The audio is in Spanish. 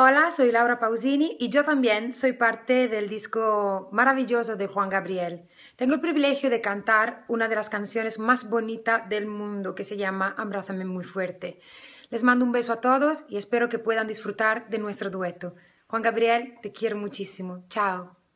Hola, soy Laura Pausini y yo también soy parte del disco maravilloso de Juan Gabriel. Tengo el privilegio de cantar una de las canciones más bonitas del mundo que se llama Abrázame muy fuerte. Les mando un beso a todos y espero que puedan disfrutar de nuestro dueto. Juan Gabriel, te quiero muchísimo. Chao.